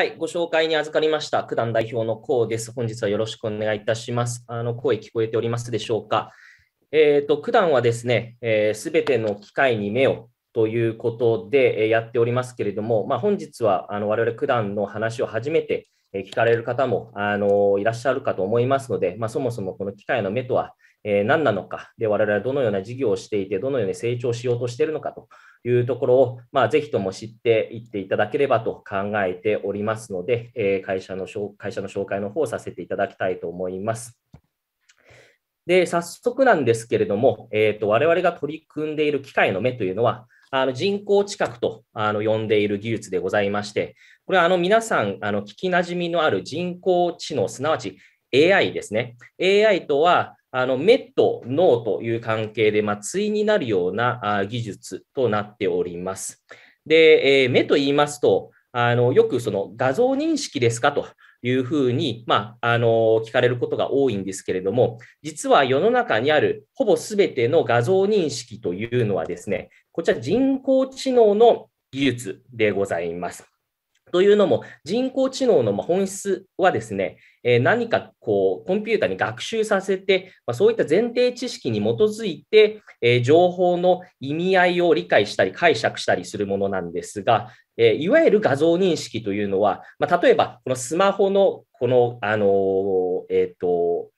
はい、ご紹介に預かりました、九段代表のコウです。本日はよろしくお願いいたします。あの声聞こえておりますでしょうか。えっ、ー、と、九段はですね、す、えー、ての機会に目をということで、えやっておりますけれども、まあ、本日はあの我々九段の話を初めて聞かれる方もあのいらっしゃるかと思いますので、まあ、そもそもこの機会の目とは、え何なのか、で我々はどのような事業をしていて、どのように成長しようとしているのかというところを、まあ、ぜひとも知っていっていただければと考えておりますので、え会社の会社の紹介の方をさせていただきたいと思います。で早速なんですけれども、えーと、我々が取り組んでいる機械の目というのは、あの人工知覚とあの呼んでいる技術でございまして、これはあの皆さんあの聞きなじみのある人工知能、すなわち AI ですね。AI とはあの、目と脳という関係で、まあ、対になるような技術となっております。で、えー、目と言いますと、あの、よくその画像認識ですかというふうに、まあ、あの、聞かれることが多いんですけれども、実は世の中にあるほぼすべての画像認識というのはですね、こちら人工知能の技術でございます。というのも、人工知能の本質はですね、え何かこうコンピューターに学習させて、まそういった前提知識に基づいて、え情報の意味合いを理解したり解釈したりするものなんですが、えいわゆる画像認識というのは、ま例えばこのスマホのこの、あのえーと、と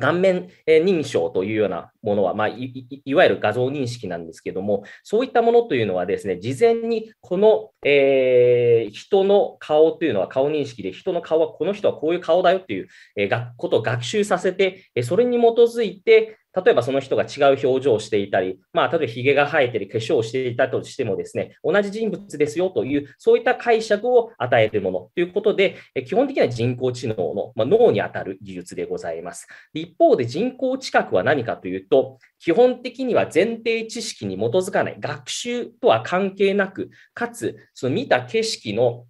顔面認証というようなものは、まあい、いわゆる画像認識なんですけども、そういったものというのはですね、事前にこの、えー、人の顔というのは顔認識で、人の顔はこの人はこういう顔だよっていう、えー、ことを学習させて、それに基づいて、例えばその人が違う表情をしていたり、まあ、例えばひげが生えてる化粧をしていたとしてもですね、同じ人物ですよという、そういった解釈を与えるものということで、基本的には人工知能の、まあ、脳にあたる技術でございます。一方で人工知覚は何かというと、と、基本的には前提知識に基づかない、学習とは関係なく、かつ、その見た景色の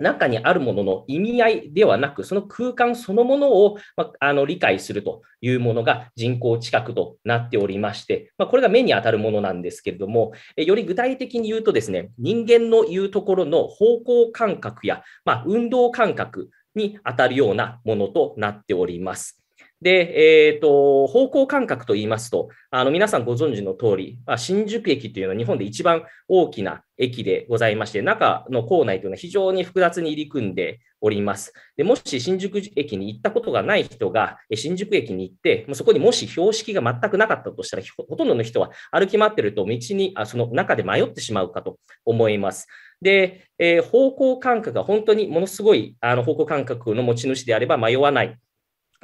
中にあるものの意味合いではなく、その空間そのものを、まあ、あの理解するというものが人工知覚となっておりまして、まあ、これが目に当たるものなんですけれども、より具体的に言うとですね、人間の言うところの方向感覚や、まあ、運動感覚に当たるようなものとなっております。で、えっ、ー、と、方向感覚と言いますと、あの、皆さんご存知の通り、まあ、新宿駅というのは日本で一番大きな駅でございまして、中の構内というのは非常に複雑に入り組んでおります。でもし新宿駅に行ったことがない人が、新宿駅に行って、そこにもし標識が全くなかったとしたら、ほとんどの人は歩き回ってると、道に、あその中で迷ってしまうかと思います。で、えー、方向感覚が本当にものすごいあの方向感覚の持ち主であれば迷わない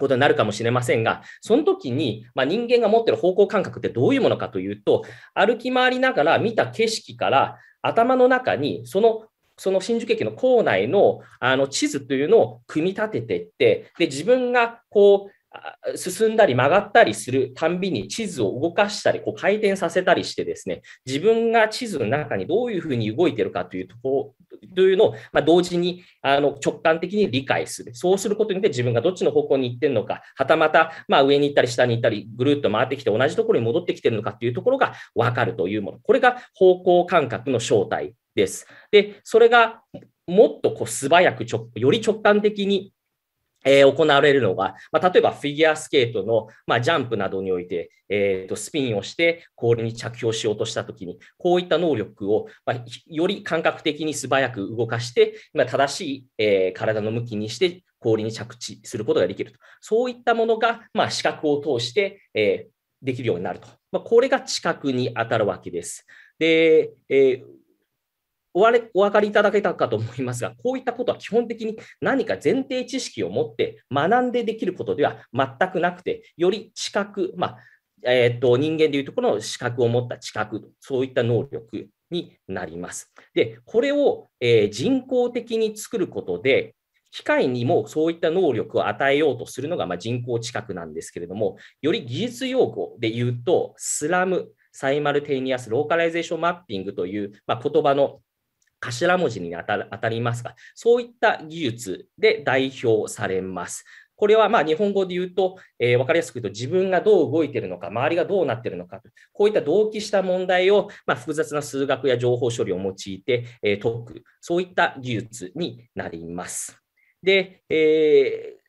ことになるかもしれませんが、その時に、まあ、人間が持ってる方向感覚ってどういうものかというと、歩き回りながら見た景色から頭の中にそのその新宿駅の構内のあの地図というのを組み立てていって、で自分がこう進んだり曲がったりするたんびに地図を動かしたりこう回転させたりしてですね自分が地図の中にどういうふうに動いてるかというとこというのを、ま同時にあの直感的に理解するそうすることによって自分がどっちの方向に行ってるのかはたまた、ま上に行ったり下に行ったりぐるっと回ってきて同じところに戻ってきてるのかというところが分かるというものこれが方向感覚の正体です。でそれがもっとこう素早くより直感的にえー、行われるのが、まあ、例えばフィギュアスケートの、まあ、ジャンプなどにおいて、えーと、スピンをして氷に着氷しようとしたときに、こういった能力を、まあ、より感覚的に素早く動かして、ま正しい、えー、体の向きにして氷に着地することができると。そういったものが、ま視覚を通して、えー、できるようになると。まこれが視覚に当たるわけです。で、えーおれお分かりいただけたかと思いますが、こういったことは基本的に何か前提知識を持って学んでできることでは全くなくて、より知覚、まあえーと、と人間でいうところの資格を持った知覚、そういった能力になります。で、これを、えー、人工的に作ることで、機械にもそういった能力を与えようとするのが、まあ、人工知覚なんですけれども、より技術用語で言うと、スラム、サイマルテイニアス・ローカライゼーションマッピングという、まあ、言葉の頭文字に当たりますが、そういった技術で代表されます。これはま日本語で言うと、えー、分かりやすく言うと自分がどう動いてるのか、周りがどうなってるのか、こういった同期した問題を、ま複雑な数学や情報処理を用いて、えー、解く、そういった技術になります。で、えー、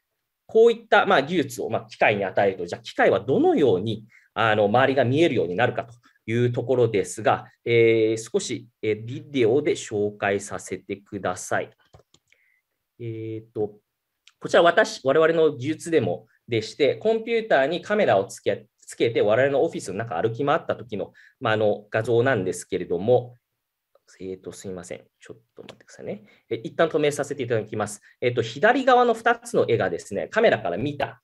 こういった、ま技術を、ま機械に与えると、じゃあ機械はどのようにあの周りが見えるようになるかというところですが、えー、少しビデオで紹介させてください。えーと、こちら私、我々の技術でもでして、コンピューターにカメラをつけつけて、我々のオフィスの中歩き回った時の,、まあ、あの画像なんですけれども、えーと、すみません。ちょっと待ってくださいね。え一旦止めさせていただきます。えーと、と左側の2つの絵がですね、カメラから見た、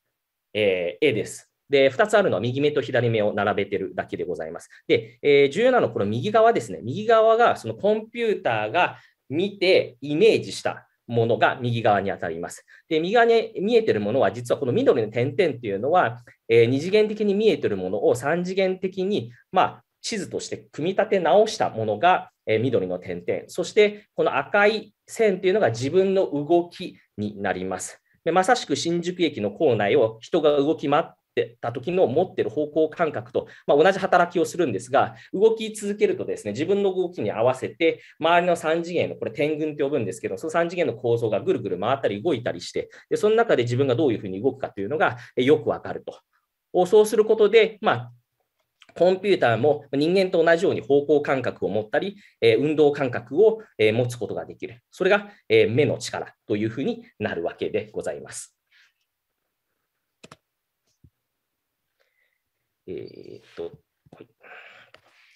えー、絵です。で、2つあるのは右目と左目を並べてるだけでございます。で、えー、重要なのはこの右側ですね。右側がそのコンピューターが見てイメージしたものが右側に当たります。で、右側に見えてるものは、実はこの緑の点々っていうのは、えー、2次元的に見えてるものを3次元的に、まあ、地図として組み立て直したものが、えー、緑の点々。そして、この赤い線っていうのが自分の動きになります。でまさしく新宿駅の構内を人が動き回っってた時の持ってる方向感覚と、まあ、同じ働きをするんですが、動き続けるとですね、自分の動きに合わせて、周りの3次元の、これ点群って呼ぶんですけど、その3次元の構造がぐるぐる回ったり動いたりして、でその中で自分がどういうふうに動くかというのがよくわかると。そうすることで、まあ、コンピューターも人間と同じように方向感覚を持ったり、え運動感覚を、え持つことができる。それが、え目の力というふうになるわけでございます。えー、っと、はい。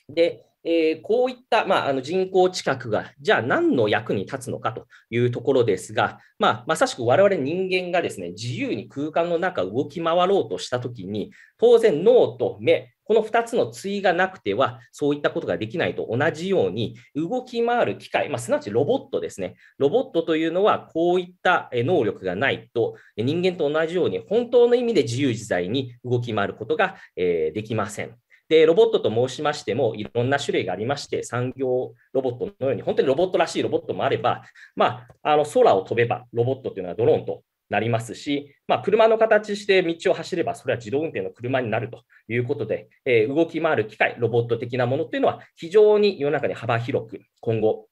で、えー、こういった、まあ、あの人工知覚が、じゃあ何の役に立つのかというところですが、まあ、まさしく我々人間がですね、自由に空間の中動き回ろうとしたときに、当然脳と目、この2つの対がなくては、そういったことができないと同じように、動き回る機械、まあ、すなわちロボットですね。ロボットというのは、こういった能力がないと、人間と同じように、本当の意味で自由自在に動き回ることができません。で、ロボットと申しましても、いろんな種類がありまして、産業ロボットのように、本当にロボットらしいロボットもあれば、まあ、あの空を飛べば、ロボットというのはドローンとなりますし、まあ、車の形して道を走れば、それは自動運転の車になるということで、えー、動き回る機械、ロボット的なものというのは、非常に世の中に幅広く今後、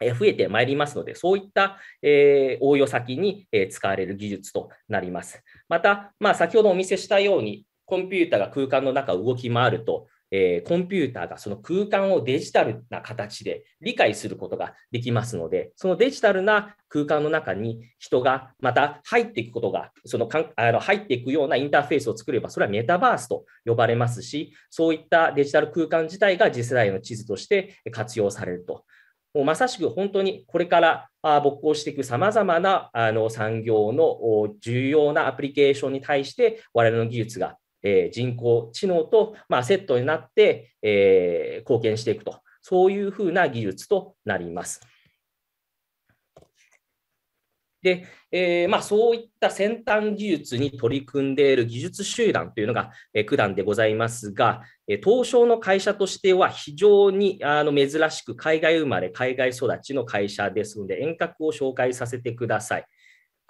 増えてまいりますので、そういった、えー、応用先に、え使われる技術となります。また、まあ、先ほどお見せしたように、コンピューターが空間の中を動き回ると、えー、コンピューターがその空間をデジタルな形で理解することができますので、そのデジタルな空間の中に人がまた入っていくことが、そのかんあの入っていくようなインターフェースを作れば、それはメタバースと呼ばれますし、そういったデジタル空間自体が次世代の地図として活用されると。もうまさしく本当にこれから勃興していくさまざまなあの産業の重要なアプリケーションに対して我々の技術がえー、人工知能と、まあ、セットになって、えー、貢献していくと、そういうふうな技術となります。で、えー、まあ、そういった先端技術に取り組んでいる技術集団というのが、えー、九段でございますが、えー、東証の会社としては非常にあの珍しく海外生まれ、海外育ちの会社ですので、遠隔を紹介させてください。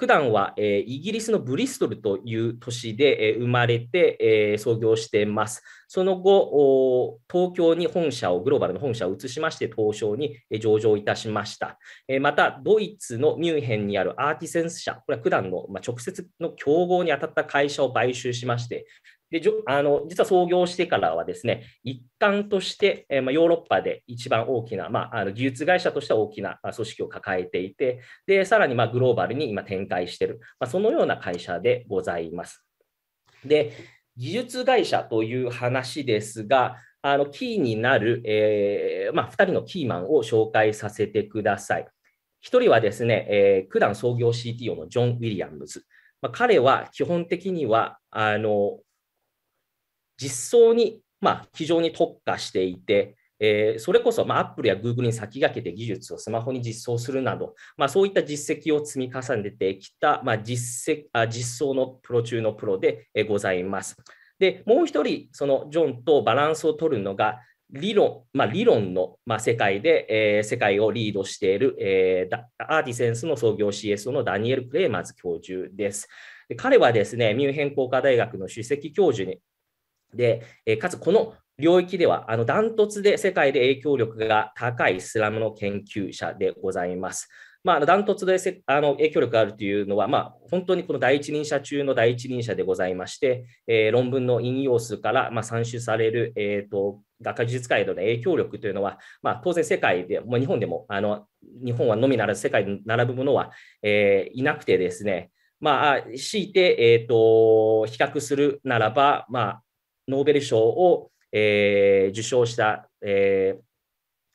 普段は、えイギリスのブリストルという都市で、え生まれて、え創業しています。その後、東京に本社を、グローバルの本社を移しまして、東証に上場いたしました。また、ドイツのミュンヘンにあるアーティセンス社、これは普段の直接の競合に当たった会社を買収しまして、であの実は創業してからはですね、一環として、えー、まあ、ヨーロッパで一番大きな、まあ、あの技術会社としては大きな、組織を抱えていて、でさらに、まグローバルに今展開している、まそのような会社でございます。で、技術会社という話ですが、あのキーになる、えー、ま2人のキーマンを紹介させてください。1人はですね、えー、段創業 CTO のジョン・ウィリアムズ。まあ、彼は基本的にはあの実装に、ま非常に特化していて、えそれこそ、まあ、Apple や Google に先駆けて技術をスマホに実装するなど、まあ、そういった実績を積み重ねてきた、まあ、実績あ実装のプロ中のプロでございます。で、もう一人、そのジョンとバランスを取るのが、理論、まあ、理論の、まあ、世界で、えー、世界をリードしている、えー、アーティセンスの創業 CSO のダニエル・クレーマーズ教授です。で彼はですね、ミュンヘン工科大学の首席教授にで、えかつこの領域では、あのダントツで世界で影響力が高いスラムの研究者でございます。まあ、ダントツであの影響力があるというのは、まあ、本当にこの第一人者中の第一人者でございまして、えー、論文の引用数から、まあ、参集される、えーと、学科技術界での影響力というのは、まあ、当然世界で、も日本でもあの、日本はのみならず世界に並ぶものは、えー、いなくてですね、まあ、強いて、えーと比較するならば、まあノーベル賞を、えー、受賞した、えー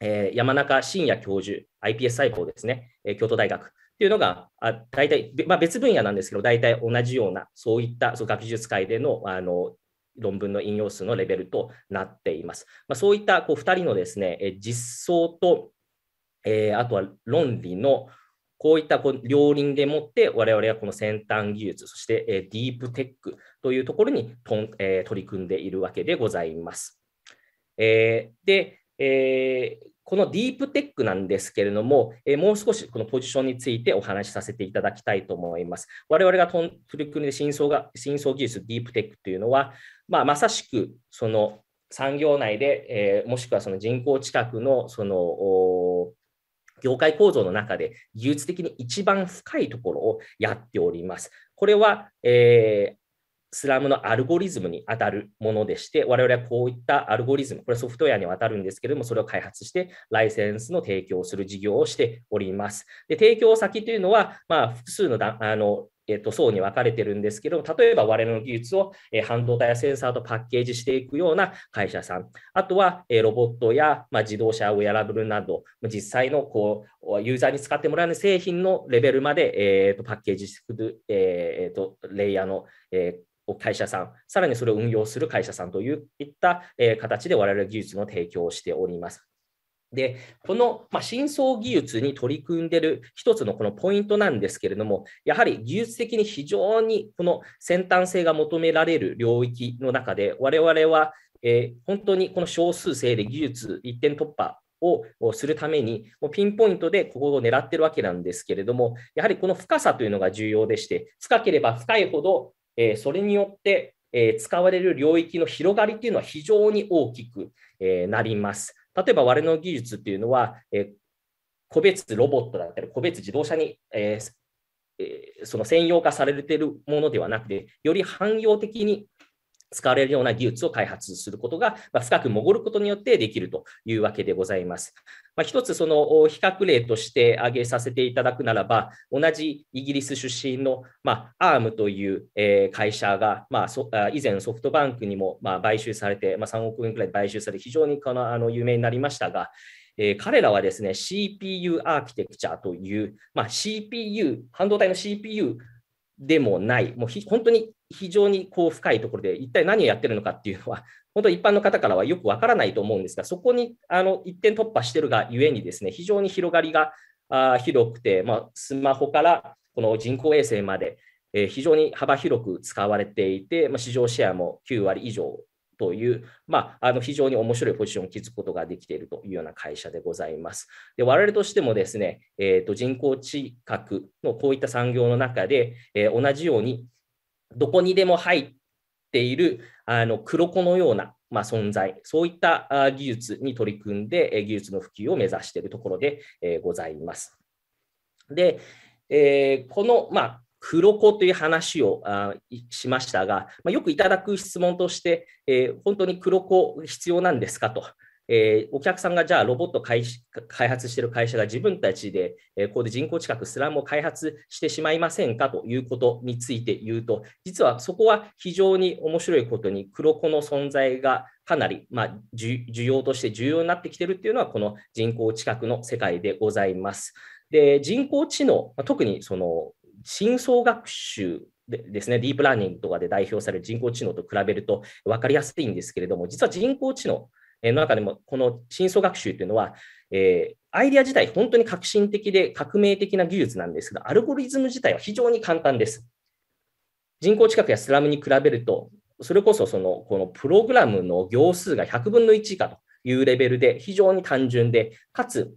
えー、山中伸也教授、iPS 細胞ですね、えー、京都大学っていうのが、あ大体、まあ、別分野なんですけど、大体同じような、そういったその学術界でのあの論文の引用数のレベルとなっています。まあ、そういったこう2人のですね、え実装と、えー、あとは論理のこういった両輪でもって我々はこの先端技術、そしてディープテックというところに取り組んでいるわけでございます。で、このディープテックなんですけれども、もう少しこのポジションについてお話しさせていただきたいと思います。我々が取り組んで深層が深層技術、ディープテックというのは、まあ、まさしくその産業内で、もしくはその人口近くのその業界構造の中で技術的に一番深いところをやっております。これは、えー、スラムのアルゴリズムに当たるものでして、我々はこういったアルゴリズム、これソフトウェアに当たるんですけれども、それを開発して、ライセンスの提供をする事業をしております。で提供先というのは、まあ、複数のだあのえっと、層に分かれてるんですけど、例えば我々の技術を、え半導体やセンサーとパッケージしていくような会社さん、あとは、えロボットや、ま自動車、ウェアラブルなど、実際のこうユーザーに使ってもらう製品のレベルまで、えー、とパッケージしてくる、えー、とレイヤーの、え会社さん、さらにそれを運用する会社さんといった、え形で我々技術の提供をしております。で、この、まあ、深層技術に取り組んでる一つのこのポイントなんですけれども、やはり技術的に非常にこの先端性が求められる領域の中で、我々は、えー、本当にこの少数性で技術一点突破をするために、もうピンポイントでここを狙ってるわけなんですけれども、やはりこの深さというのが重要でして、深ければ深いほど、えー、それによって、えー、使われる領域の広がりというのは非常に大きく、えなります。例えば我の技術っていうのは、え個別ロボットだったり、個別自動車に、えー、その専用化されているものではなくて、より汎用的に使われるような技術を開発することが、ま深く潜ることによってできるというわけでございます。まあ、一つその比較例として挙げさせていただくならば、同じイギリス出身の、ま ARM という会社が、ま以前ソフトバンクにもま買収されて、ま3億円くらい買収され、非常にこのあの有名になりましたが、え彼らはですね、CPU アーキテクチャという、まあ、CPU、半導体の CPU でもない、もう本当に非常にこう深いところで、一体何をやってるのかっていうのは、本当、一般の方からはよくわからないと思うんですが、そこにあの一点突破してるがゆえにですね、非常に広がりが広くて、まあ、スマホからこの人工衛星まで、えー、非常に幅広く使われていて、まあ、市場シェアも9割以上という、まあ、あの非常に面白いポジションを築くことができているというような会社でございます。で我々としてもですね、えー、と人工知覚のこういった産業の中で、えー、同じようにどこにでも入っているあの黒子のようなまあ、存在、そういった技術に取り組んで、技術の普及を目指しているところでございます。で、えー、この、まあ、黒子という話をあしましたが、まあ、よくいただく質問として、えー、本当に黒子必要なんですかと。えー、お客さんがじゃあロボット開発している会社が自分たちで、えー、ここで人工知覚スラムを開発してしまいませんかということについて言うと実はそこは非常に面白いことに黒子の存在がかなり、まあ、需要として重要になってきているというのはこの人工知覚の世界でございます。で人工知能、特にその深層学習でですね、ディープラーニングとかで代表される人工知能と比べると分かりやすいんですけれども、実は人工知能の中でも、この深層学習というのは、えー、アイデア自体、本当に革新的で革命的な技術なんですが、アルゴリズム自体は非常に簡単です。人工知覚やスラムに比べると、それこそそのこのプログラムの行数が100分の1以下というレベルで非常に単純で、かつ、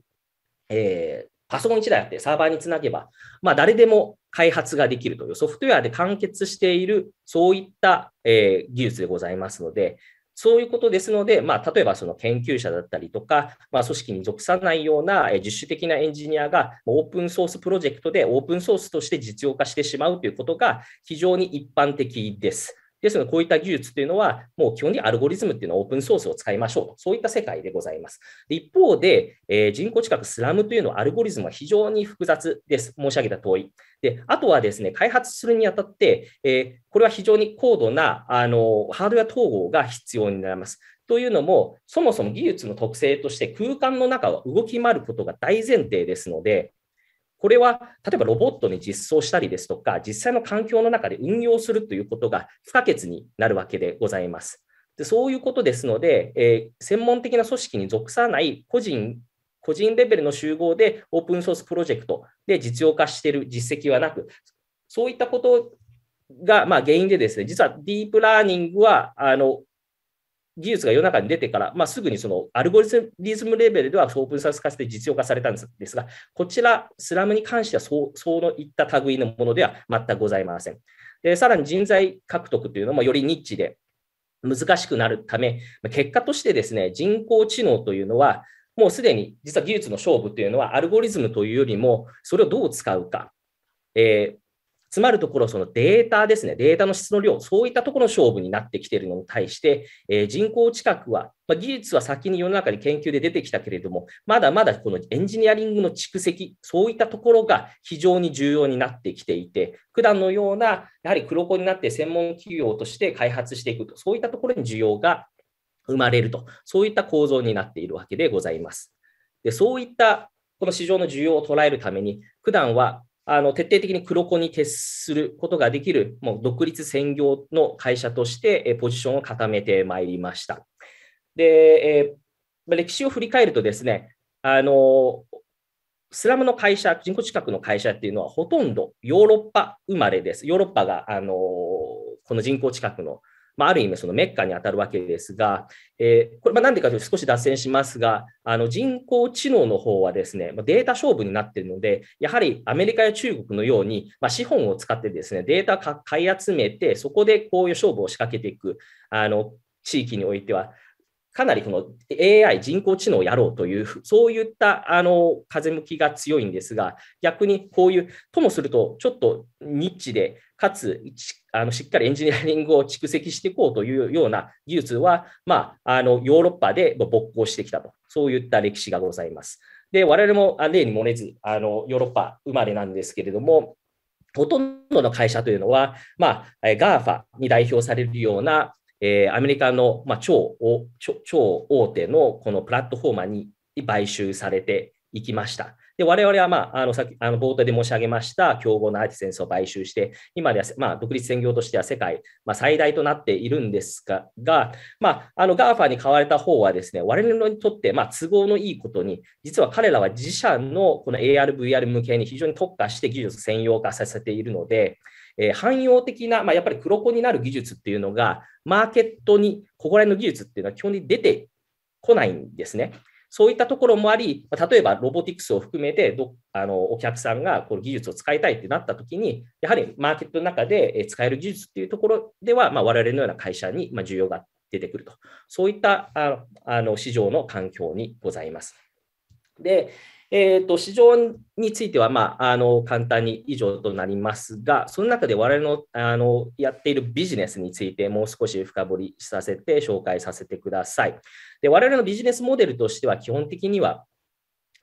えー、パソコン1台あってサーバーにつなげば、まあ、誰でも開発ができるというソフトウェアで完結している、そういった、え技術でございますので、そういうことですので、まあ、例えばその研究者だったりとか、まあ、組織に属さないような自主的なエンジニアがオープンソースプロジェクトでオープンソースとして実用化してしまうということが非常に一般的です。ですので、こういった技術っていうのは、もう基本にアルゴリズムっていうのはオープンソースを使いましょうと、そういった世界でございます。で一方で、えー、人工知覚スラムというのはアルゴリズムは非常に複雑です。申し上げた通り。で、あとはですね、開発するにあたって、えー、これは非常に高度なあのハードウェア統合が必要になります。というのも、そもそも技術の特性として空間の中は動き回ることが大前提ですので、これは例えばロボットに実装したりですとか、実際の環境の中で運用するということが不可欠になるわけでございます。でそういうことですので、えー、専門的な組織に属さない個人個人レベルの集合でオープンソースプロジェクトで実用化している実績はなく、そういったことがま原因でですね、実はディープラーニングはあの技術が世の中に出てから、まあ、すぐにそのアルゴリズムレベルではオープンサース化して実用化されたんですが、こちら、スラムに関してはそう、そうのいった類のものでは全くございません。で、さらに人材獲得というのもよりニッチで難しくなるため、結果としてですね、人工知能というのは、もうすでに実は技術の勝負というのは、アルゴリズムというよりも、それをどう使うか、えー、つまるところ、そのデータですね、データの質の量、そういったところの勝負になってきているのに対して、えー、人口近くは、まあ、技術は先に世の中に研究で出てきたけれども、まだまだこのエンジニアリングの蓄積、そういったところが非常に重要になってきていて、普段のような、やはり黒子になって専門企業として開発していくと、そういったところに需要が生まれると、そういった構造になっているわけでございます。でそういったこの市場の需要を捉えるために、普段はあの徹底的に黒子に徹することができる、もう独立専業の会社としてポジションを固めてまいりました。で、え歴史を振り返るとですね、あのスラムの会社、人口近くの会社っていうのはほとんどヨーロッパ生まれです。ヨーロッパがあのこの人口近くのまあ、ある意味そのメッカに当たるわけですが、えー、これなんでかというと少し脱線しますが、あの人工知能の方はですね、データ勝負になっているので、やはりアメリカや中国のように、まあ、資本を使ってですね、データ買い集めて、そこでこういう勝負を仕掛けていく、あの地域においては、かなりこの AI、人工知能をやろうという、そういったあの風向きが強いんですが、逆にこういう、ともすると、ちょっとニッチで、かつあのしっかりエンジニアリングを蓄積していこうというような技術は、まあ、あのヨーロッパで勃興してきたと、そういった歴史がございます。で、我々も例に漏れず、あのヨーロッパ生まれなんですけれども、ほとんどの会社というのは、まあ、GAFA に代表されるような、えー、アメリカの、まあ、超超大手のこのプラットフォーマーに買収されていきました。で、我々は、まあ、あの、さっき、あの、冒頭で申し上げました、競合のアーティセンスを買収して、今では、まあ、独立専業としては世界、まあ、最大となっているんですが、がまあ、あの、GAFA に買われた方はですね、我々にとって、まあ、都合のいいことに、実は彼らは自社のこの AR、VR 向けに非常に特化して技術専用化させているので、えー、汎用的な、まあ、やっぱり黒子になる技術っていうのが、マーケットに、ここら辺の技術っていうのは基本に出てこないんですね。そういったところもあり、例えばロボティクスを含めてどあのお客さんがこの技術を使いたいってなったときに、やはりマーケットの中で使える技術っていうところでは、まあ、我々のような会社に需要が出てくると、そういったあの市場の環境にございます。で、えーと、市場については、まあ、あの簡単に以上となりますが、その中で我々のあのやっているビジネスについてもう少し深掘りさせて紹介させてください。で我々のビジネスモデルとしては基本的には、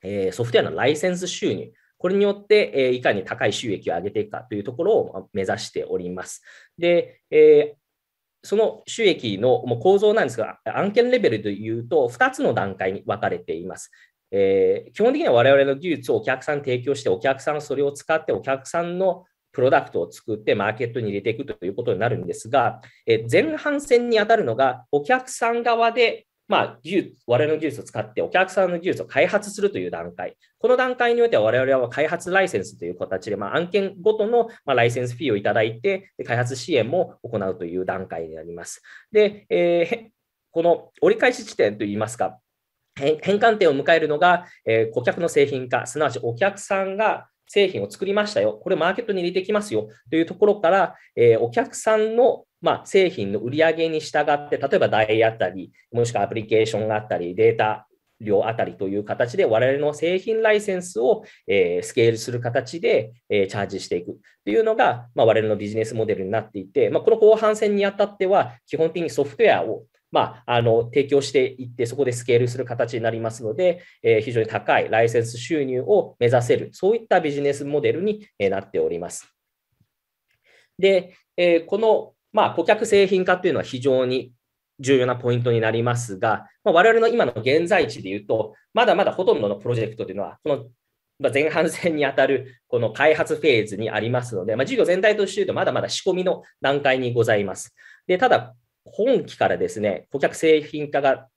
えー、ソフトウェアのライセンス収入、これによって、えー、いかに高い収益を上げていくかというところを目指しております。で、えーその収益の構造なんですが、案件レベルでいうと、2つの段階に分かれています。えー、基本的には我々の技術をお客さんに提供して、お客さんそれを使って、お客さんのプロダクトを作ってマーケットに入れていくということになるんですが、えー、前半戦に当たるのが、お客さん側で、まあ、技術我々の技術を使ってお客さんの技術を開発するという段階。この段階においては我々は開発ライセンスという形で、まあ、案件ごとの、まライセンスフィーをいただいて、開発支援も行うという段階になります。で、えー、この折り返し地点といいますか、変換点を迎えるのが、えー、顧客の製品化、すなわちお客さんが製品を作りましたよ、これマーケットに入れてきますよというところから、えー、お客さんの、まあ、製品の売り上げに従って、例えば台あったり、もしくはアプリケーションがあったり、データ量あたりという形で、我々の製品ライセンスを、えスケールする形で、えチャージしていくというのが、ま我々のビジネスモデルになっていて、まこの後半戦にあたっては、基本的にソフトウェアをまあ、あの提供していって、そこでスケールする形になりますので、えー、非常に高いライセンス収入を目指せる、そういったビジネスモデルになっております。で、えー、この、まあ、顧客製品化というのは非常に重要なポイントになりますが、まあ、我々の今の現在地でいうと、まだまだほとんどのプロジェクトというのは、この前半戦にあたるこの開発フェーズにありますので、まあ、事業全体として言うと、まだまだ仕込みの段階にございます。でただ、本期からですね、顧客製品化が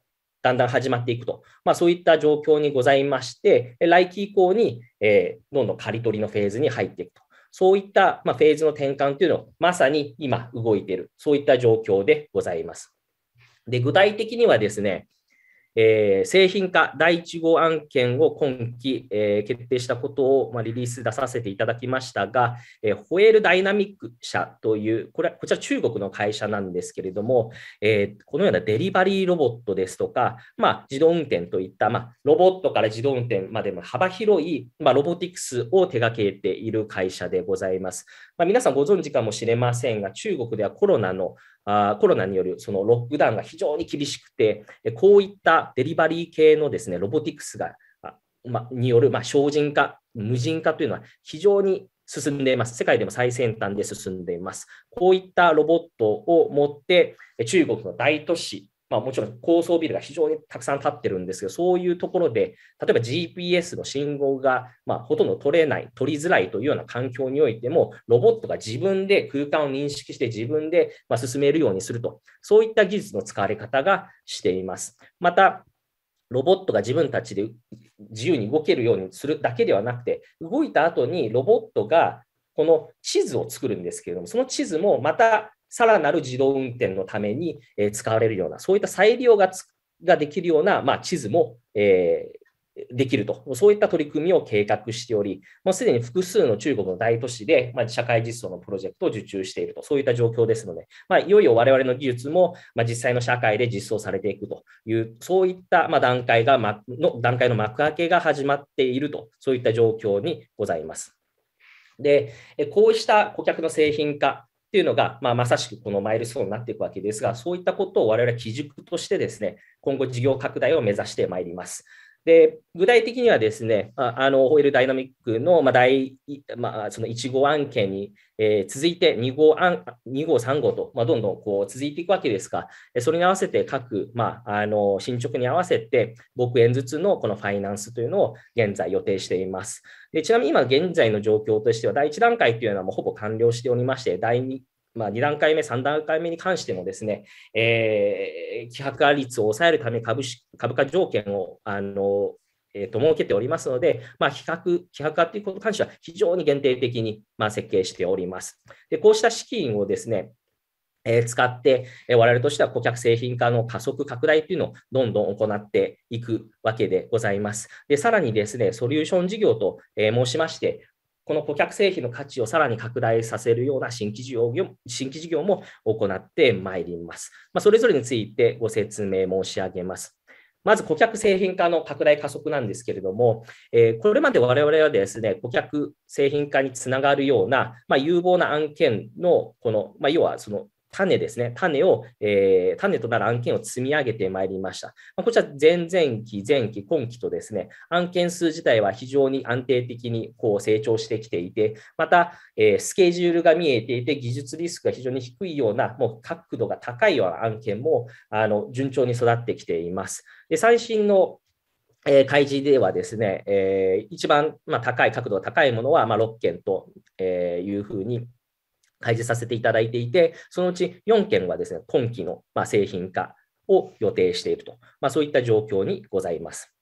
だんだん始まっていくと、まあ、そういった状況にございまして、来期以降に、えー、どんどん刈り取りのフェーズに入っていくと。そういった、まあ、フェーズの転換というのをまさに今動いている、そういった状況でございます。で具体的にはですね、えー、製品化第1号案件を今期、えー、決定したことを、まあ、リリース出させていただきましたが、えー、ホエールダイナミック社という、これはこちら中国の会社なんですけれども、えー、このようなデリバリーロボットですとか、まあ、自動運転といった、まあ、ロボットから自動運転までも幅広い、まあ、ロボティクスを手掛けている会社でございます。まあ、皆さんご存知かもしれませんが、中国ではコロナのあコロナによるそのロックダウンが非常に厳しくて、こういったデリバリー系のですねロボティクスが、ま、による、ま精進化、無人化というのは非常に進んでいます。世界でも最先端で進んでいます。こういったロボットを持って、中国の大都市まあ、もちろん高層ビルが非常にたくさん建ってるんですけど、そういうところで、例えば GPS の信号が、まあ、ほとんど取れない、取りづらいというような環境においても、ロボットが自分で空間を認識して自分で、まあ、進めるようにすると、そういった技術の使われ方がしています。また、ロボットが自分たちで自由に動けるようにするだけではなくて、動いた後にロボットがこの地図を作るんですけれども、その地図もまたさらなる自動運転のために、え使われるような、そういった再利用がができるような、まあ、地図も、えーできると、そういった取り組みを計画しており、もうすでに複数の中国の大都市で、まあ、社会実装のプロジェクトを受注していると、そういった状況ですので、まあ、いよいよ我々の技術も、まあ、実際の社会で実装されていくという、そういった、ま段階が、ま、の段階の幕開けが始まっていると、そういった状況にございます。で、こうした顧客の製品化、っていうのが、まあ、まさしくこのマイルストーンになっていくわけですが、そういったことを我々基軸としてですね、今後事業拡大を目指してまいります。で具体的にはですね、あのホイールダイナミックの,、まあ第まあ、その1号案件に、えー、続いて2号案2号、3号と、まあ、どんどんこう続いていくわけですが、それに合わせて各、まあ、あの進捗に合わせて5円ずつのこのファイナンスというのを現在予定しています。でちなみに今現在の状況としては、第1段階というのはもうほぼ完了しておりまして、第2まあ、2段階目、3段階目に関してもですね、えー、希薄化率を抑えるため株式株価条件をあの、えーと、設けておりますので、まあ、希薄希薄化ということに関しては非常に限定的に、まあ、設計しております。でこうした資金をですね、え使って、え我々としては顧客製品化の加速拡大というのをどんどん行っていくわけでございます。でさらにですね、ソリューション事業と、え申しまして、この顧客製品の価値をさらに拡大させるような新規事業新規事業も行ってまいります。まあ、それぞれについてご説明申し上げます。まず顧客製品化の拡大加速なんですけれども、えこれまで我々はですね、顧客製品化につながるような、ま有望な案件の、この、ま要はその種ですね。種を、えー、種となる案件を積み上げてまいりました。まあ、こちら、前々期、前期、今期とですね、案件数自体は非常に安定的にこう成長してきていて、また、えー、スケジュールが見えていて、技術リスクが非常に低いような、もう角度が高いような案件も、あの、順調に育ってきています。で、最新のえ開示ではですね、えー、一番、まあ、高い、角度が高いものは、まあ、6件というふうに開示させていただいていて、そのうち4件はですね、今期のま製品化を予定していると、まあ、そういった状況にございます。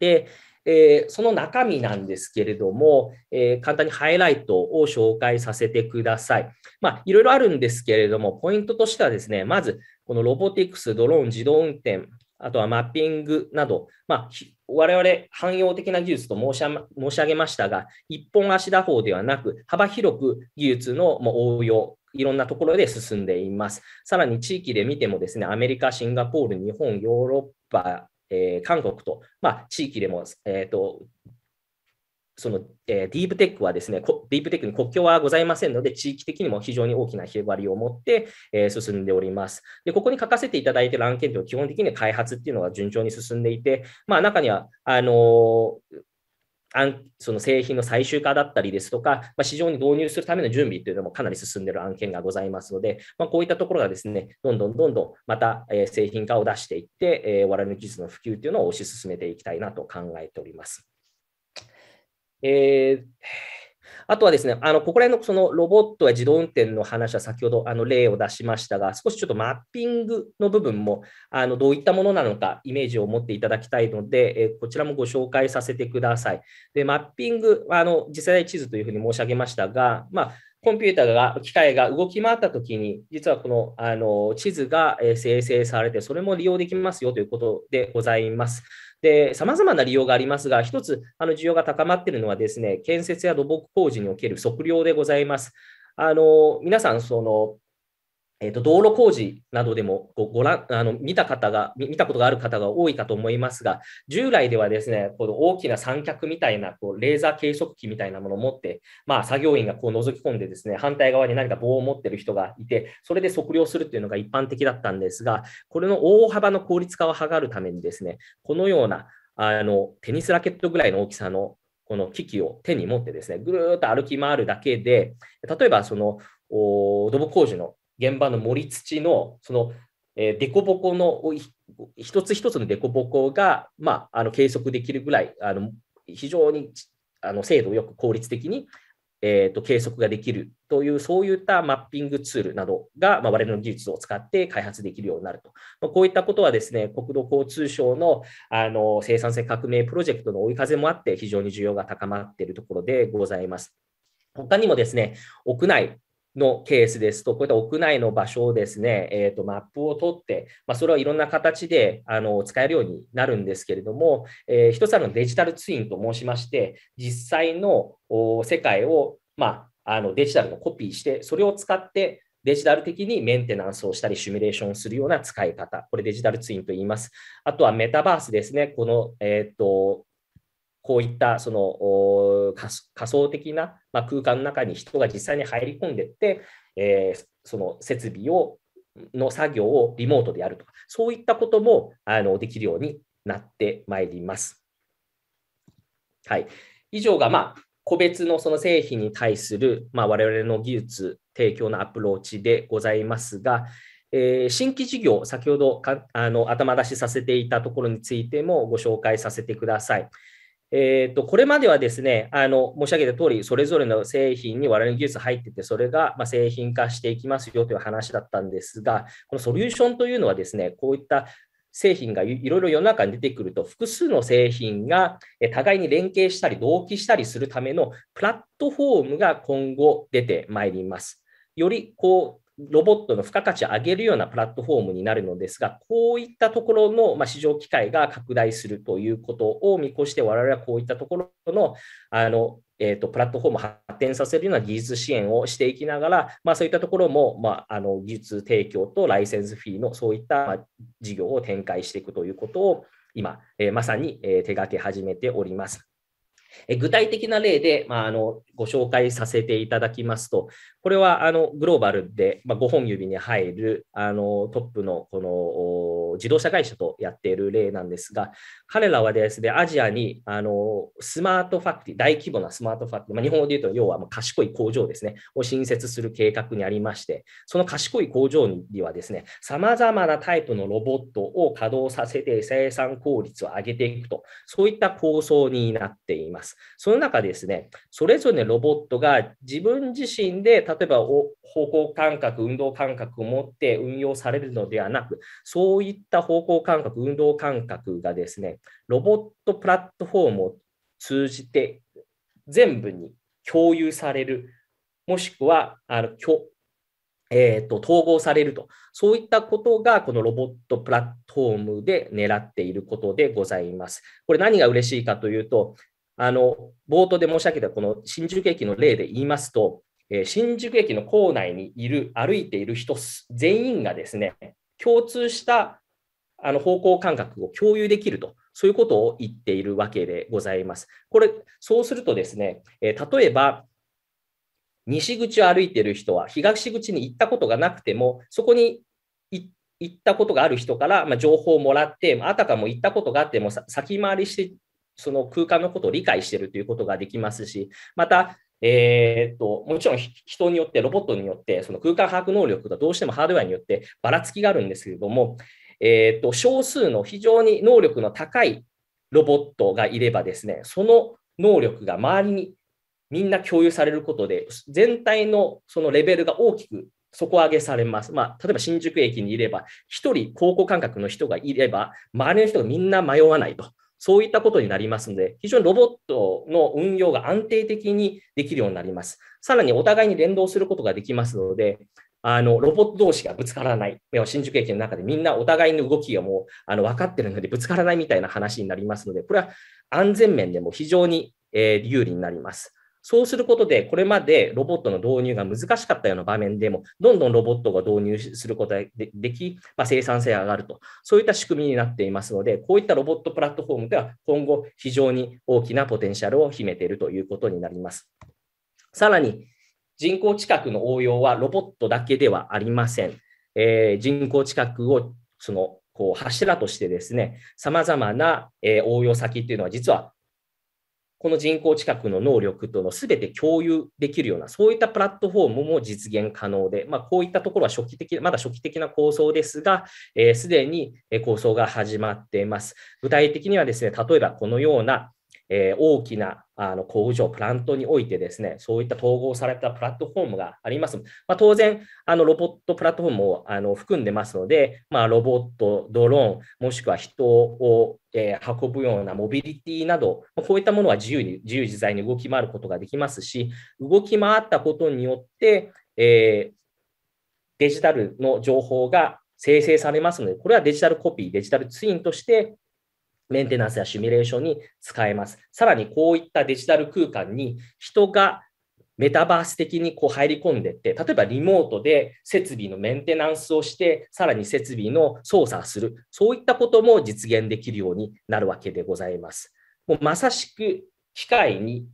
で、えー、その中身なんですけれども、えー、簡単にハイライトを紹介させてください。まあ、いろいろあるんですけれども、ポイントとしてはですね、まず、このロボティクス、ドローン、自動運転、あとはマッピングなど、まあ、我々汎用的な技術と申し上げましたが、一本足打法ではなく、幅広く技術の応用、いろんなところで進んでいます。さらに地域で見てもですね、アメリカ、シンガポール、日本、ヨーロッパ、えー、韓国と、まあ、地域でも、えーと、その、えー、ディープテックはですね、ディープテックに国境はございませんので、地域的にも非常に大きな広がりを持って、えー、進んでおります。で、ここに書かせていただいている案件というのは基本的に開発っていうのが順調に進んでいて、まあ、中には、あのその製品の最終化だったりですとか、まあ、市場に導入するための準備というのもかなり進んでいる案件がございますので、まあ、こういったところがですね、どんどんどんどんまた製品化を出していって、我々の技術の普及というのを推し進めていきたいなと考えております。えー、あとはですね、あのここら辺のそのロボットや自動運転の話は先ほどあの例を出しましたが、少しちょっとマッピングの部分もあのどういったものなのかイメージを持っていただきたいので、えこちらもご紹介させてください。でマッピングあの、次世代地図というふうに申し上げましたが、まあコンピューターが、機械が動き回ったときに、実はこのあの地図が生成されて、それも利用できますよということでございます。で、様々な利用がありますが、一つ、あの需要が高まっているのはですね、建設や土木工事における測量でございます。あの皆さんそのえーと、道路工事などでもごご覧あの見た方が見たことがある方が多いかと思いますが、従来ではですね、この大きな三脚みたいなこうレーザー計測器みたいなものを持って、まあ、作業員がこう覗き込んでですね、反対側に何か棒を持ってる人がいて、それで測量するっていうのが一般的だったんですが、これの大幅な効率化を図るためにですね、このようなあのテニスラケットぐらいの大きさのこの機器を手に持ってですね、ぐるっと歩き回るだけで、例えばその土木工事の現場の盛り土のその、えー、デコの一つ一つの凸凹が、まあ、あの計測できるぐらいあの非常にあの精度よく効率的に、えーと、と計測ができるというそういったマッピングツールなどが、まあ、我々の技術を使って開発できるようになると、まあ、こういったことはですね国土交通省のあの生産性革命プロジェクトの追い風もあって非常に需要が高まっているところでございます。他にもですね、屋内のケースですと、こういった屋内の場所をですね、えーと、マップを取って、まあ、それはいろんな形であの使えるようになるんですけれども、えー、一つあのデジタルツインと申しまして、実際の世界を、まあ、あのデジタルのコピーして、それを使ってデジタル的にメンテナンスをしたり、シミュレーションするような使い方、これデジタルツインと言います。あとはメタバースですね、この、えーとこういったその仮想的な、ま空間の中に人が実際に入り込んでいって、えー、その設備をの作業をリモートでやるとか、そういったこともあのできるようになってまいります。はい、以上が、まあ、個別のその製品に対する、まあ、我々の技術提供のアプローチでございますが、えー、新規事業、先ほどあの頭出しさせていたところについてもご紹介させてください。えーと、これまではですねあの申し上げた通りそれぞれの製品に我々の技術入っててそれがま製品化していきますよという話だったんですがこのソリューションというのはですねこういった製品がいろいろ世の中に出てくると複数の製品が互いに連携したり同期したりするためのプラットフォームが今後出てまいります。よりこうロボットの付加価値を上げるようなプラットフォームになるのですが、こういったところの、ま市場機会が拡大するということを見越して、我々はこういったところのあの、えーと、プラットフォームを発展させるような技術支援をしていきながら、まあ、そういったところも、まあ、あの技術提供とライセンスフィーのそういった事業を展開していくということを今、えまさに手がけ始めております。え具体的な例で、まあ、あのご紹介させていただきますと、これはあのグローバルで、まあ、5本指に入るあのトップのこの自動車会社とやっている例なんですが、彼らはですね、アジアにあのスマートファクティ、大規模なスマートファクティ、まあ、日本語で言うと、要はま賢い工場ですね、を新設する計画にありまして、その賢い工場にはですね、さまざまなタイプのロボットを稼働させて生産効率を上げていくと、そういった構想になっています。その中ですね、それぞれのロボットが自分自身で、例えば方向感覚、運動感覚を持って運用されるのではなく、そういっった方向感覚、運動感覚がですね、ロボットプラットフォームを通じて全部に共有される、もしくはあのえーと、統合されると、そういったことがこのロボットプラットフォームで狙っていることでございます。これ何が嬉しいかというと、あの冒頭で申し上げたこの新宿駅の例で言いますと、え新宿駅の構内にいる、歩いている人全員がですね、共通したあの方向感覚を共有できると、そういうことを言っているわけでございます。これ、そうするとですね、え例えば、西口を歩いている人は、東口に行ったことがなくても、そこに行ったことがある人から、ま情報をもらって、あたかも行ったことがあっても先回りして、その空間のことを理解しているということができますし、また、えー、っともちろん人によって、ロボットによって、その空間把握能力がどうしてもハードウェアによってばらつきがあるんですけれども、えーと、と少数の非常に能力の高いロボットがいればですね、その能力が周りにみんな共有されることで、全体のそのレベルが大きく底上げされます。まあ、例えば新宿駅にいれば、1人高校感覚の人がいれば、周りの人がみんな迷わないと。そういったことになりますので、非常にロボットの運用が安定的にできるようになります。さらにお互いに連動することができますので、あの、ロボット同士がぶつからない。新宿駅の中でみんなお互いの動きがもう、あの、分かってるのでぶつからないみたいな話になりますので、これは安全面でも非常に、えー、有利になります。そうすることで、これまでロボットの導入が難しかったような場面でも、どんどんロボットが導入することができ、まあ、生産性が上がると、そういった仕組みになっていますので、こういったロボットプラットフォームでは今後非常に大きなポテンシャルを秘めているということになります。さらに、人工知覚の応用はロボットだけではありません。えー、人工知覚をそのこう柱としてですね、さまざまな、えー、応用先っていうのは実はこの人工知覚の能力との全て共有できるような、そういったプラットフォームも実現可能で、まあ、こういったところは初期的、まだ初期的な構想ですが、す、えー、で、に構想が始まっています。具体的にはですね、例えばこのような、えー、大きなあの工場、プラントにおいてですね、そういった統合されたプラットフォームがあります。まあ、当然、あのロボットプラットフォームをあの含んでますので、まあ、ロボット、ドローン、もしくは人を、えー、運ぶようなモビリティなど、こういったものは自由に自由自在に動き回ることができますし、動き回ったことによって、えー、デジタルの情報が生成されますので、これはデジタルコピー、デジタルツインとしてメンテナンスやシミュレーションに使えます。さらにこういったデジタル空間に人がメタバース的にこう入り込んでいって、例えばリモートで設備のメンテナンスをして、さらに設備の操作する、そういったことも実現できるようになるわけでございます。もうまさしく機械に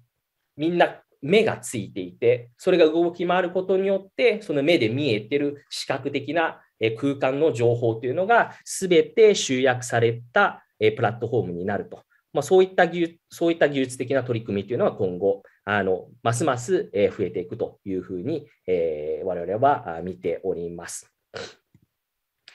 みんな目がついていて、それが動き回ることによって、その目で見えてる視覚的な空間の情報というのが、すべて集約されたえプラットフォームになると。まあ、そういった技そういった技術的な取り組みというのは今後、あのますます増えていくというふうに、えー、我々は見ております。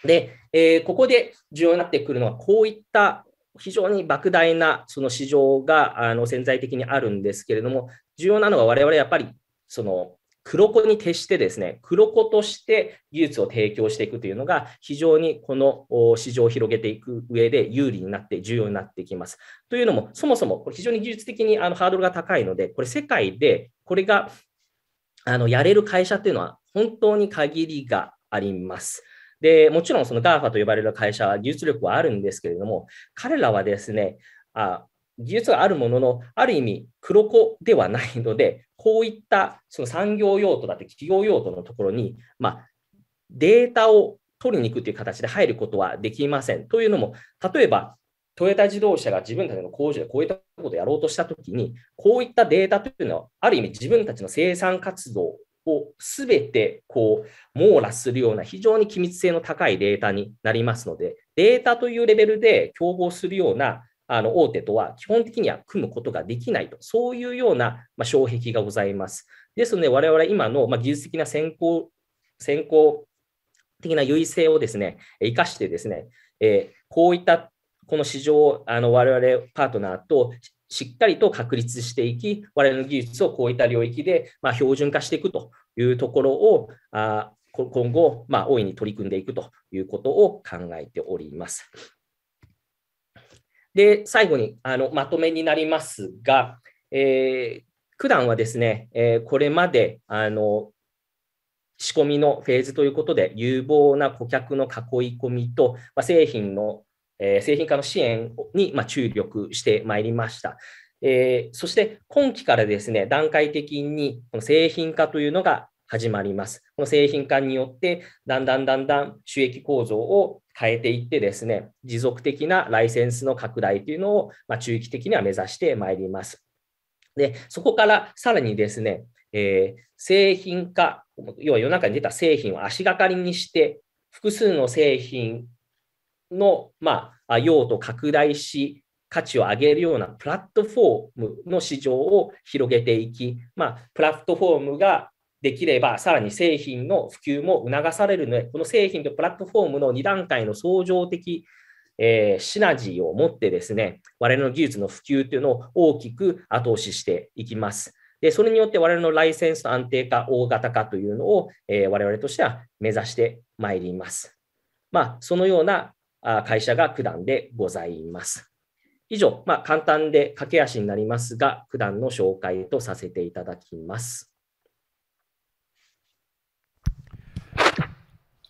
で、えー、ここで重要になってくるのは、こういった非常に莫大なその市場があの潜在的にあるんですけれども、重要なのは我々やっぱりその黒子に徹してですね、黒子として技術を提供していくというのが、非常にこの市場を広げていく上で有利になって、重要になってきます。というのも、そもそも非常に技術的にあのハードルが高いので、これ世界でこれがあのやれる会社というのは本当に限りがあります。で、もちろんその GAFA と呼ばれる会社は技術力はあるんですけれども、彼らはですね、あ技術があるものの、ある意味黒子ではないので、こういったその産業用途だって企業用途のところに、まあ、データを取りに行くという形で入ることはできません。というのも、例えばトヨタ自動車が自分たちの工場でこういったことをやろうとしたときに、こういったデータというのは、ある意味自分たちの生産活動をすべてこう網羅するような非常に機密性の高いデータになりますので、データというレベルで競合するようなあの大手とは基本的には組むことができないと、そういうような、ま障壁がございます。ですので、我々今の、ま技術的な先行、先行的な優位性をですね、生かしてですね、えー、こういったこの市場をあの我々パートナーとしっかりと確立していき、我々の技術をこういった領域で、ま標準化していくというところを、あ今後、ま大いに取り組んでいくということを考えております。で、最後にあのまとめになりますが、えー、普段はですね、えー、これまであの仕込みのフェーズということで、有望な顧客の囲い込みと、まあ、製品の、えー、製品化の支援に、まあ、注力してまいりました。えー、そして今期からですね、段階的にこの製品化というのが始まります。この製品化によって、だんだんだんだん収益構造を変えていってですね、持続的なライセンスの拡大というのを、まあ、中期的には目指してまいります。で、そこからさらにですね、えー、製品化、要は世の中に出た製品を足がかりにして、複数の製品の、まあ、用途拡大し、価値を上げるようなプラットフォームの市場を広げていき、まあ、プラットフォームができれば、さらに製品の普及も促されるので、この製品とプラットフォームの2段階の相乗的、えー、シナジーを持ってですね、我々の技術の普及というのを大きく後押ししていきます。で、それによって我々のライセンスの安定化、大型化というのを、えー、我々としては目指してまいります。まあ、そのような会社が九段でございます。以上、まあ、簡単で駆け足になりますが、九段の紹介とさせていただきます。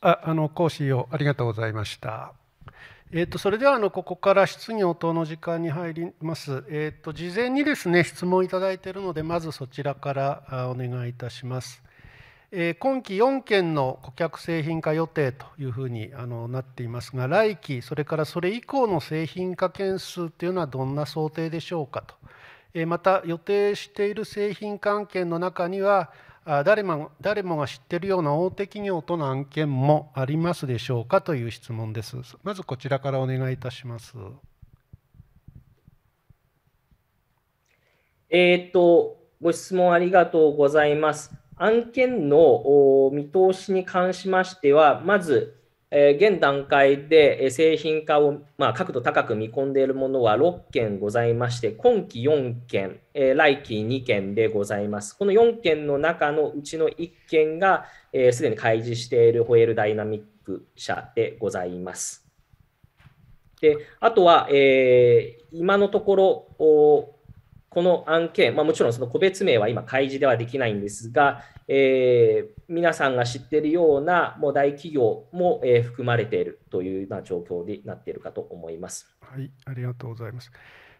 ああの講師をありがとうございました。えーと、それではあのここから質疑応答の時間に入ります。えーと、事前にですね質問いただいているのでまずそちらからお願いいたします。え今期4件の顧客製品化予定というふうにあのなっていますが来期それからそれ以降の製品化件数というのはどんな想定でしょうかと。また予定している製品関係の中には誰も誰もが知っているような大手企業との案件もありますでしょうかという質問です。まずこちらからお願いいたします。えっ、とご質問ありがとうございます。案件の見通しに関しましては、まずえ現段階で製品化を、まあ、角度高く見込んでいるものは6件ございまして、今期4件、え来期2件でございます。この4件の中のうちの1件が、えー、すでに開示しているホエールダイナミック社でございます。であとは、えー、今のところ、この案件、まあ、もちろんその個別名は今、開示ではできないんですが、えー皆さんが知っているようなもう大企業も、えー、含まれているというような状況になっているかと思います。はい、ありがとうございます。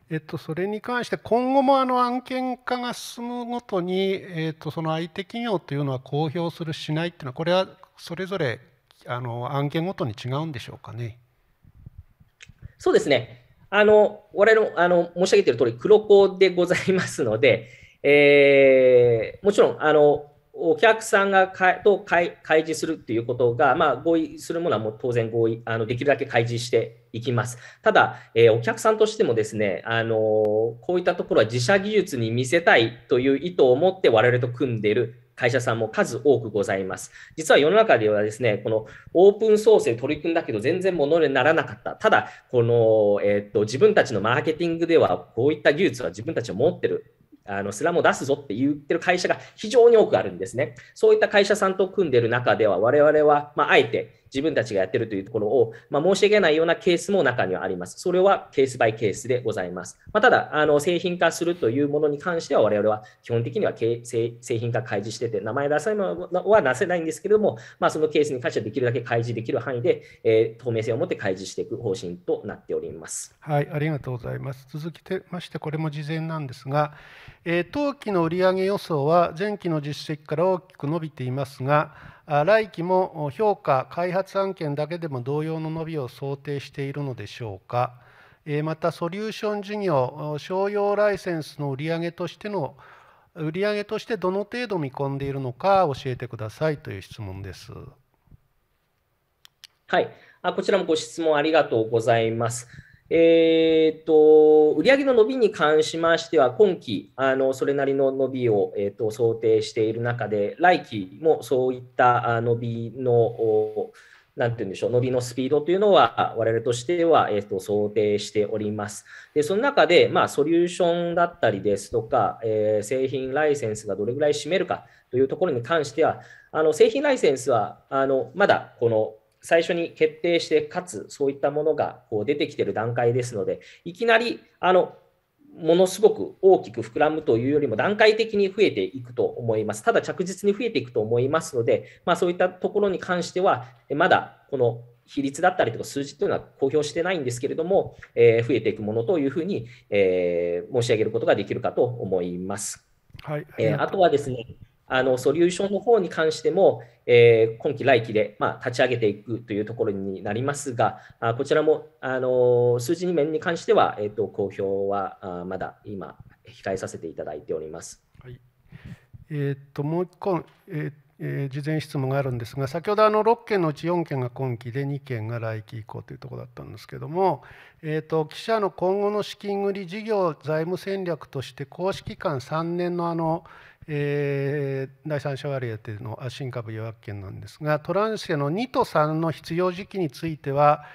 えっと、それに関して今後もあの案件化が進むごとに、えっと、その相手企業というのは公表するしないというのはこれはそれぞれあの案件ごとに違うんでしょうかね。そうですね。あの我々のあの申し上げている通り黒子でございますので、えー、もちろんあのお客さんがかと開示するっていうことが、まあ、合意するものはもう当然合意あのできるだけ開示していきます。ただ、えー、お客さんとしてもですねあのー、こういったところは自社技術に見せたいという意図を持って我々と組んでいる会社さんも数多くございます。実は世の中ではですね、このオープンソースで取り組んだけど全然ものにならなかった。ただ、この、えっ、と、自分たちのマーケティングではこういった技術は自分たちを持ってる。あのスラムを出すぞって言ってる会社が非常に多くあるんですね。そういった会社さんと組んでる中では、我々は、まあ、あえて自分たちがやってるというところを、まあ、申し訳ないようなケースも中にはあります。それはケースバイケースでございます。まあ、ただあの、製品化するというものに関しては、我々は基本的には製品化開示してて、名前出せないのは出せないんですけれども、まあ、そのケースに関してはできるだけ開示できる範囲で、えー、透明性を持って開示していく方針となっております。はい、ありがとうございます。続きまして、これも事前なんですが、えー、当期の売上予想は前期の実績から大きく伸びていますが、来期も評価開発案件だけでも同様の伸びを想定しているのでしょうかまたソリューション事業商用ライセンスの売上としての売上としてどの程度見込んでいるのか教えてくださいという質問です。はい、あこちらもご質問ありがとうございます。えっ、ー、と、売上の伸びに関しましては、今期、あのそれなりの伸びを、えーと、想定している中で、来期もそういった伸びの、なんて言うんでしょう、伸びのスピードというのは、我々としては、えーと、と想定しております。で、その中で、まあ、ソリューションだったりですとか、えー、製品ライセンスがどれぐらい占めるかというところに関しては、あの製品ライセンスは、あのまだこの最初に決定して、かつそういったものがこう出てきている段階ですので、いきなりあのものすごく大きく膨らむというよりも段階的に増えていくと思います。ただ着実に増えていくと思いますので、まあ、そういったところに関しては、まだこの比率だったりとか数字というのは公表してないんですけれども、えー、増えていくものというふうに、えー、申し上げることができるかと思います。はい、えー、とはですね、あのソリューションの方に関しても、えー、今期来期で、まあ、立ち上げていくというところになりますが、あこちらも、あの数字面に関しては、えーと、公表はあまだ今、控えさせていただいております。はいえー、っともう1個、えーえー、事前質問があるんですが先ほどあの6件のうち4件が今期で2件が来期以降というところだったんですけども、えーと、記者の今後の資金繰り事業財務戦略として公式間3年のあのえー、第三者割当の新株予約権なんですがトランシェの2と3の必要時期については、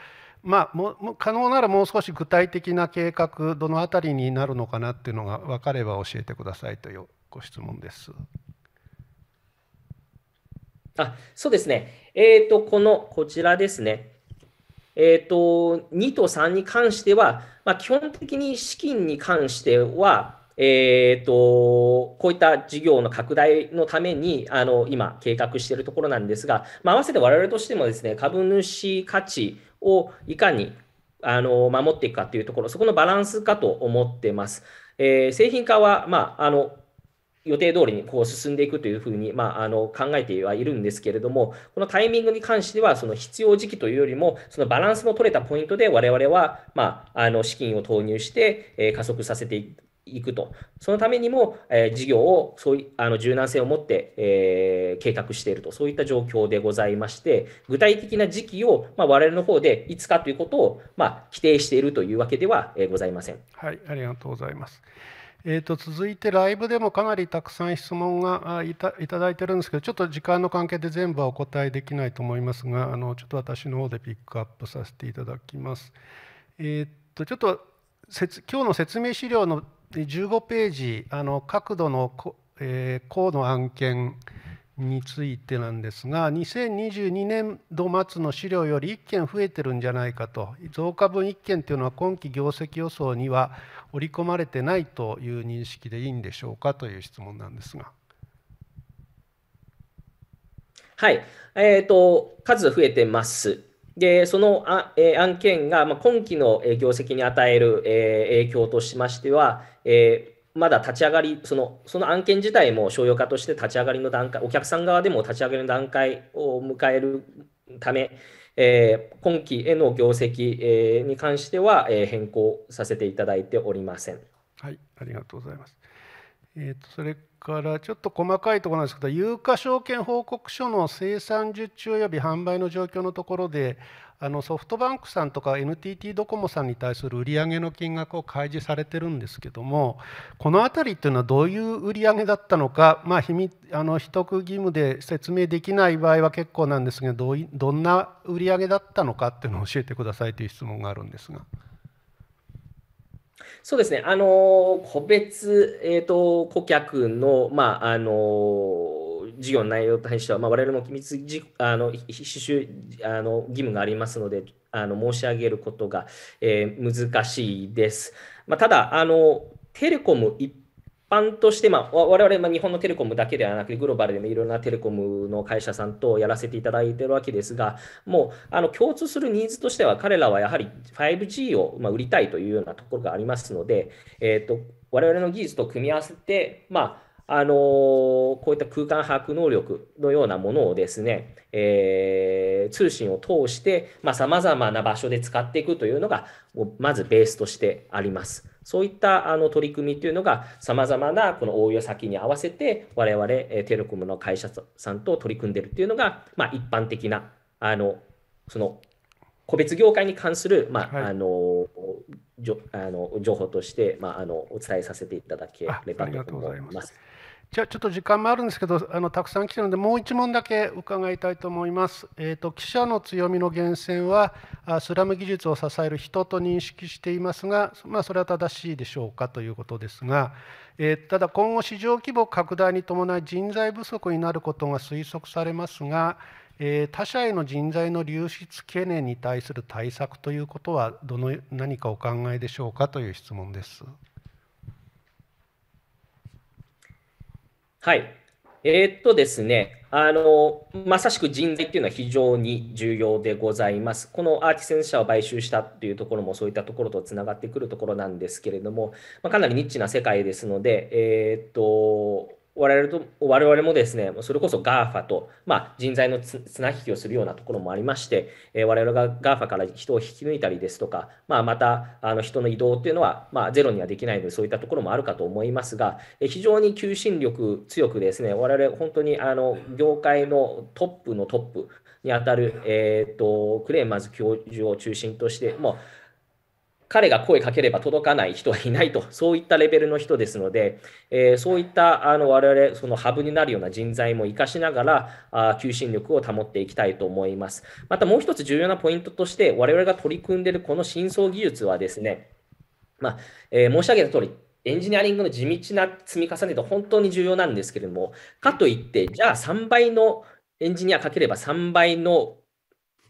まあ、もも可能ならもう少し具体的な計画どの辺りになるのかなっていうのが分かれば教えてくださいというご質問です。あそうですね、えーと、このこちらですね、えーと、2と3に関しては、まあ、基本的に資金に関しては、えーと、こういった事業の拡大のためにあの今、計画しているところなんですが、まあ、合わせて我々としてもですね株主価値をいかにあの守っていくかというところ、そこのバランスかと思ってます。えー、製品化は、まあ、あの予定通りにこう進んでいくというふうに、まあ、あの考えてはいるんですけれども、このタイミングに関しては、その必要時期というよりも、そのバランスの取れたポイントで、我々は、まあ、あの資金を投入して、えー、加速させていいくと、そのためにも、えー、事業をそういあの柔軟性を持って、えー、計画していると、そういった状況でございまして、具体的な時期を、まあ、我々の方でいつかということを、まあ、規定しているというわけでは、えー、ございません。はい、ありがとうございます。えー、と続いてライブでもかなりたくさん質問がいただいてるんですけどちょっと時間の関係で全部はお答えできないと思いますがあのちょっと私の方でピックアップさせていただきます。えー、とちょっと今日の説明資料の15ページあの角度のこ、えー、高の案件についてなんですが2022年度末の資料より1件増えてるんじゃないかと増加分1件というのは今期業績予想には織り込まれてないという認識でいいんでしょうかという質問なんですが。はい、えーと数増えてます。でそのあ、え案件が、ま今期の業績に与える、え影響としましては、えまだ立ち上がりその、その案件自体も商用化として立ち上がりの段階、お客さん側でも立ち上がりの段階を迎えるため、えー、今期への業績、えー、に関しては、えー、変更させていただいておりません。はい、ありがとうございます。えー、とそれからちょっと細かいところなんですけど有価証券報告書の生産受注及び販売の状況のところであのソフトバンクさんとか NTT ドコモさんに対する売上の金額を開示されてるんですけどもこのあたりっていうのはどういう売上だったのか、まあ、秘密あの秘匿義務で説明できない場合は結構なんですがどういどんな売上だったのかっていうのを教えてくださいという質問があるんですが。そうですね、あの個別、えーと、顧客の,、まああの事業の内容に対しては、まあ、我々も機密あの必修あの義務がありますので、あの申し上げることが、えー、難しいです。まあ、ただあのテレコム一般として、まあ、我々、日本のテレコムだけではなくて、グローバルでもいろんなテレコムの会社さんとやらせていただいているわけですが、もうあの共通するニーズとしては、彼らはやはり 5G を、売りたいというようなところがありますので、えーと、我々の技術と組み合わせて、まああのこういった空間把握能力のようなものをですね、えー、通信を通してさまざ、まな場所で使っていくというのがまずベースとしてあります。そういったあの取り組みというのが、さまざまなこの応用先に合わせて、我々テレコムの会社さんと取り組んでいるというのが、まあ、一般的な、あのその個別業界に関する、まあ、はい、あのじょあの情報として、まあ、あのお伝えさせていただければと思います。じゃあちょっと時間もあるんですけどあのたくさん来てるのでもう一問だけ伺いたいと思います。えーと、記者の強みの源泉はスラム技術を支える人と認識していますが、まあ、それは正しいでしょうかということですが、えー、ただ今後市場規模拡大に伴い人材不足になることが推測されますが、えー、他社への人材の流出懸念に対する対策ということはどの何かお考えでしょうかという質問です。はい。えー、っとですね、あの、まさしく人材っていうのは非常に重要でございます。このアーティセン社を買収したっていうところもそういったところとつながってくるところなんですけれども、まあ、かなりニッチな世界ですので、えー、っと、我々と我々もですね、それこそ GAFA と、まあ、人材の綱引きをするようなところもありまして、えー、我々が GAFA から人を引き抜いたりですとか、まあ、またあの人の移動っていうのは、まあ、ゼロにはできないので、そういったところもあるかと思いますが、えー、非常に求心力強くですね、我々本当にあの業界のトップのトップにあたる、えーと、とクレーマーズ教授を中心として、もう彼が声かければ届かない人はいないと、そういったレベルの人ですので、えー、そういったあの我々、そのハブになるような人材も生かしながら、あ求心力を保っていきたいと思います。またもう一つ重要なポイントとして、我々が取り組んでいるこの深層技術はですね、まあ、えー、申し上げた通り、エンジニアリングの地道な積み重ねと本当に重要なんですけれども、かといって、じゃあ3倍のエンジニアかければ3倍の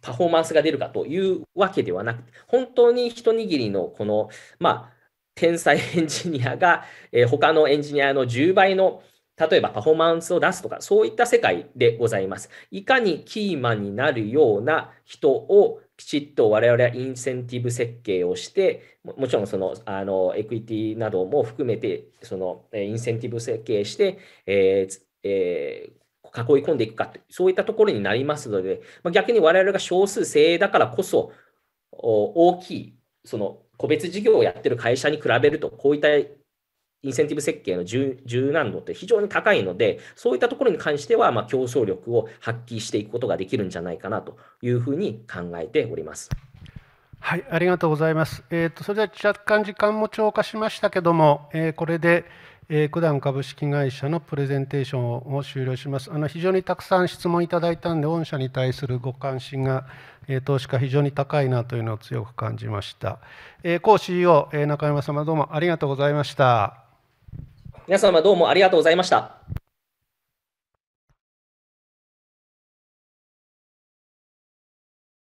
パフォーマンスが出るかというわけではなくて、本当に一握りのこの、まあ、天才エンジニアが、えー、他のエンジニアの10倍の例えばパフォーマンスを出すとか、そういった世界でございます。いかにキーマンになるような人をきちっと我々はインセンティブ設計をして、もちろんそのあのエクイティなども含めて、そのインセンティブ設計して、えーえー囲い込んでいくかって、そういったところになりますので、まあ、逆に我々が少数精鋭だからこそ、大きい、その個別事業をやってる会社に比べると、こういったインセンティブ設計の柔軟度って非常に高いので、そういったところに関しては、ま競争力を発揮していくことができるんじゃないかなというふうに考えております。はい、ありがとうございます。えっ、ー、と、それでは若干時間も超過しましたけども、えー、これで。えー、九段株式会社のプレゼンテーションを終了しますあの非常にたくさん質問いただいたんで御社に対するご関心が、えー、投資家非常に高いなというのを強く感じました、えー、高 CEO、えー、中山様どうもありがとうございました皆様どうもありがとうございました